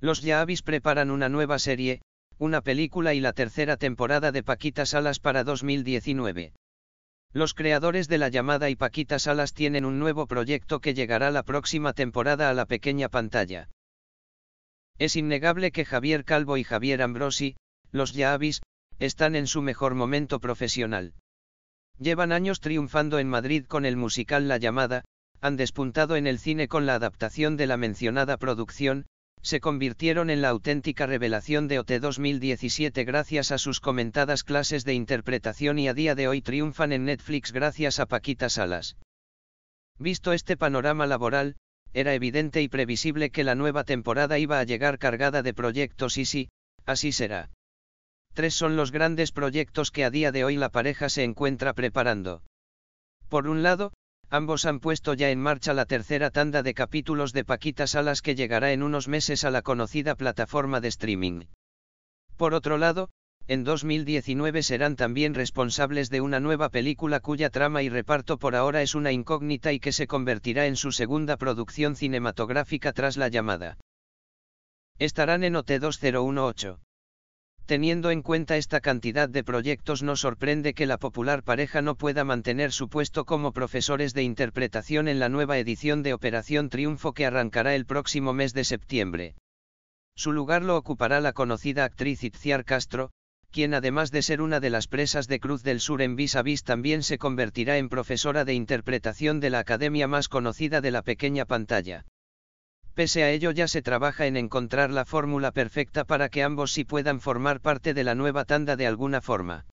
Los Yaavis preparan una nueva serie, una película y la tercera temporada de Paquita Salas para 2019. Los creadores de La llamada y Paquita Salas tienen un nuevo proyecto que llegará la próxima temporada a la pequeña pantalla. Es innegable que Javier Calvo y Javier Ambrosi, los Yaavis, están en su mejor momento profesional. Llevan años triunfando en Madrid con el musical La llamada, han despuntado en el cine con la adaptación de la mencionada producción, se convirtieron en la auténtica revelación de OT 2017 gracias a sus comentadas clases de interpretación y a día de hoy triunfan en Netflix gracias a Paquita Salas. Visto este panorama laboral, era evidente y previsible que la nueva temporada iba a llegar cargada de proyectos y sí, así será. Tres son los grandes proyectos que a día de hoy la pareja se encuentra preparando. Por un lado, Ambos han puesto ya en marcha la tercera tanda de capítulos de Paquita Salas que llegará en unos meses a la conocida plataforma de streaming. Por otro lado, en 2019 serán también responsables de una nueva película cuya trama y reparto por ahora es una incógnita y que se convertirá en su segunda producción cinematográfica tras la llamada. Estarán en OT2018. Teniendo en cuenta esta cantidad de proyectos no sorprende que la popular pareja no pueda mantener su puesto como profesores de interpretación en la nueva edición de Operación Triunfo que arrancará el próximo mes de septiembre. Su lugar lo ocupará la conocida actriz Itziar Castro, quien además de ser una de las presas de Cruz del Sur en Vis a Vis también se convertirá en profesora de interpretación de la academia más conocida de la pequeña pantalla. Pese a ello ya se trabaja en encontrar la fórmula perfecta para que ambos sí puedan formar parte de la nueva tanda de alguna forma.